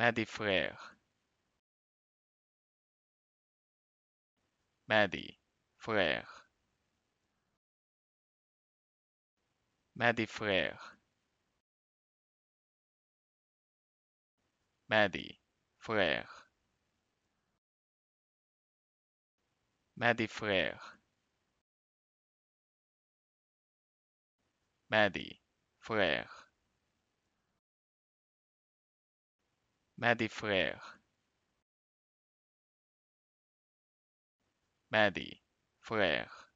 Maddy ben, frère. Maddy ben, frère. Maddy ben, frère. Maddy frère. Maddy frère. Maddy frère. Maddy ben, Frère frères. Ben, Frère